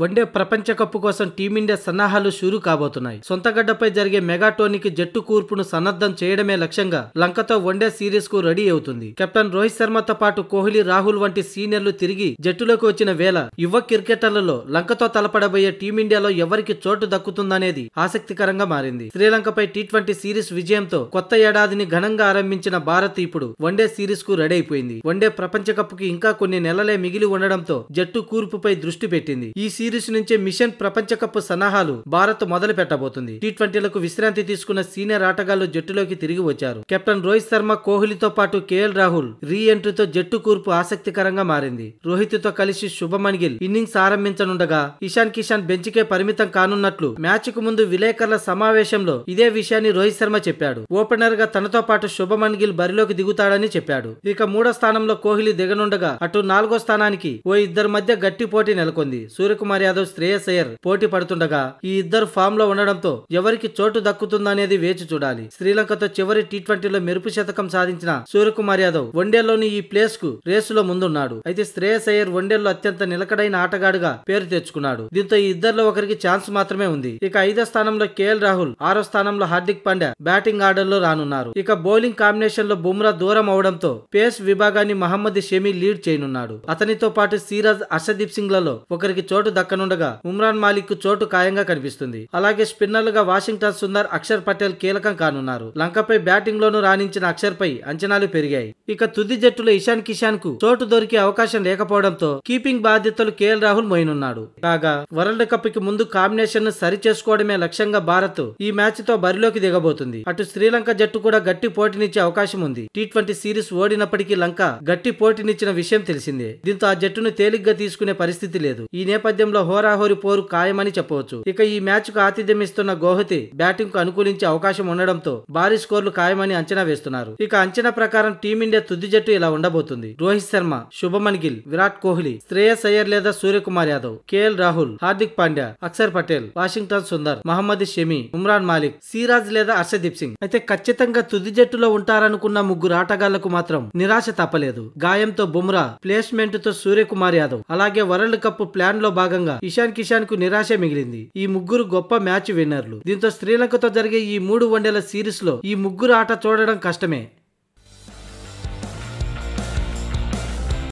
one day ప్రపంచ cup కోసం team India సన్నాహాలు షురు కాబోతున్నాయి సొంతగడ్డపై జరిగే మెగా టోర్నీకి జట్టు కూర్పును సన్నద్ధం చేయడమే లక్ష్యంగా లంకతో వన్డే సిరీస్ కు రెడీ అవుతుంది కెప్టెన్ రోహిత్ శర్మతో పాటు కోహ్లీ రాహుల్ వంటి సీనియర్లు తిరిగి జట్టులోకి వచ్చిన వేళ యువ క్రికెటర్లలో లంకతో తలపడబోయే టీమిండియాలో ఎవరికి చోటు దక్కుతుందనేది ఆసక్తికరంగా మారింది శ్రీలంకపై టీ ట్వంటీ సిరీస్ విజయంతో కొత్త ఏడాదిని ఘనంగా ఆరంభించిన భారత్ ఇప్పుడు వన్డే సిరీస్ కు రెడీ అయిపోయింది వన్డే ప్రపంచ కప్ కి ఇంకా కొన్ని నెలలే మిగిలి ఉండడంతో జట్టు కూర్పుపై దృష్టి పెట్టింది ఈ సిరీస్ నుంచే మిషన్ ప్రపంచ కప్ సన్నాహాలు భారత్ మొదలు పెట్టబోతుంది టీ ట్వంటీలకు విశ్రాంతి తీసుకున్న సీనియర్ ఆటగాళ్లు జట్టులోకి తిరిగి వచ్చారు కెప్టెన్ రోహిత్ శర్మ కోహ్లీతో పాటు కేఎల్ రాహుల్ రీ ఎంట్రీతో జట్టు కూర్పు ఆసక్తికరంగా మారింది రోహిత్ తో కలిసి శుభమన్ గిల్ ఇన్నింగ్స్ ఆరంభించనుండగా ఇషాన్ కిషాన్ బెంచ్కే పరిమితం కానున్నట్లు మ్యాచ్ కు ముందు విలేకరుల సమావేశంలో ఇదే విషయాన్ని రోహిత్ శర్మ చెప్పాడు ఓపెనర్ గా తనతో పాటు శుభమన్ గిల్ బరిలోకి దిగుతాడని చెప్పాడు ఇక మూడో స్థానంలో కోహ్లీ దిగనుండగా అటు నాలుగో స్థానానికి ఓ ఇద్దరి మధ్య గట్టి పోటీ నెలకొంది సూర్యకుమార్ సూర్యకుమార్ యాదవ్ శ్రేయస్ అయ్యర్ పోటీ పడుతుండగా ఈ ఇద్దరు ఫామ్ లో ఉండడంతో ఎవరికి చోటు దక్కుతుందనేది వేచి చూడాలి శ్రీలంకతో చివరి టీ ట్వంటీలో మెరుపు శతకం సాధించిన సూర్యకుమార్ యాదవ్ వన్డేలోని ఈ ప్లేస్ కు రేసులో ముందున్నాడు అయితే శ్రేయస్ అయ్యర్ వన్డేల్లో అత్యంత నిలకడైన ఆటగాడుగా పేరు తెచ్చుకున్నాడు దీంతో ఈ ఇద్దరిలో ఒకరికి ఛాన్స్ మాత్రమే ఉంది ఇక ఐదో స్థానంలో కేఎల్ రాహుల్ ఆరో స్థానంలో హార్దిక్ పాండ్యా బ్యాటింగ్ ఆర్డర్ లో రానున్నారు ఇక బౌలింగ్ కాంబినేషన్ లో బుమ్రా దూరం అవడంతో పేస్ విభాగాన్ని మహమ్మద్ షమీ లీడ్ చేయనున్నాడు అతనితో పాటు సిరాజ్ అర్షదీప్ సింగ్ లలో ఒకరికి చోటు దక్కనుండగా ఉమ్రాన్ మాలిక్ కు చోటు ఖాయంగా కనిపిస్తుంది అలాగే స్పిన్నర్లుగా వాషింగ్టన్ సుందర్ అక్షర్ పటేల్ కీలకం కానున్నారు లంకపై బ్యాటింగ్ లోను రాణించిన అక్షర్ పై అంచనాలు పెరిగాయి ఇక తుది జట్టులో ఇషాన్ కిషాన్ కు చోటు దొరికే అవకాశం లేకపోవడంతో కీపింగ్ బాధ్యతలు కేఎల్ రాహుల్ మోయనున్నాడు కాగా వరల్డ్ కప్ కి ముందు కాంబినేషన్ ను సరి చేసుకోవడమే లక్ష్యంగా భారత్ ఈ మ్యాచ్ తో బరిలోకి దిగబోతుంది అటు శ్రీలంక జట్టు కూడా గట్టి పోటీనిచ్చే అవకాశం ఉంది టీ ట్వంటీ సిరీస్ ఓడినప్పటికీ లంక గట్టి పోటీనిచ్చిన విషయం తెలిసిందే దీంతో ఆ జట్టును తేలిగ్గా తీసుకునే పరిస్థితి లేదు ఈ నేపథ్యంలో విషయంలో హోరాహోరి పోరు ఖాయమని చెప్పవచ్చు ఇక ఈ మ్యాచ్ కు ఆతిథ్యం ఇస్తున్న గోహతి బ్యాటింగ్ కు అనుకూలించే అవకాశం ఉండడంతో భారీ స్కోర్లు ఖాయమని అంచనా వేస్తున్నారు ఇక అంచనా ప్రకారం టీమిండియా తుది జట్టు ఇలా ఉండబోతుంది రోహిత్ శర్మ శుభమన్ గిల్ విరాట్ కోహ్లీ శ్రేయస్ అయ్యర్ లేదా సూర్యకుమార్ యాదవ్ కేఎల్ రాహుల్ హార్దిక్ పాండ్యా అక్షర్ పటేల్ వాషింగ్టన్ సుందర్ మహమ్మద్ షమి ఉమ్రాన్ మాలిక్ సిరాజ్ లేదా అర్షదీప్ సింగ్ అయితే ఖచ్చితంగా తుది జట్టులో ఉంటారనుకున్న ముగ్గురు ఆటగాళ్లకు మాత్రం నిరాశ తప్పలేదు గాయంతో బుమ్రా ప్లేస్మెంట్ తో సూర్యకుమార్ యాదవ్ అలాగే వరల్డ్ కప్ ప్లాన్ లో భాగంగా ఫలితంగా ఇషాన్ కిషాన్ కు నిరాశ మిగిలింది ఈ ముగ్గురు గొప్ప మ్యాచ్ విన్నర్లు దీంతో శ్రీలంకతో జరిగే ఈ మూడు వన్డేల సిరీస్ లో ఈ ముగ్గురు ఆట చూడడం కష్టమే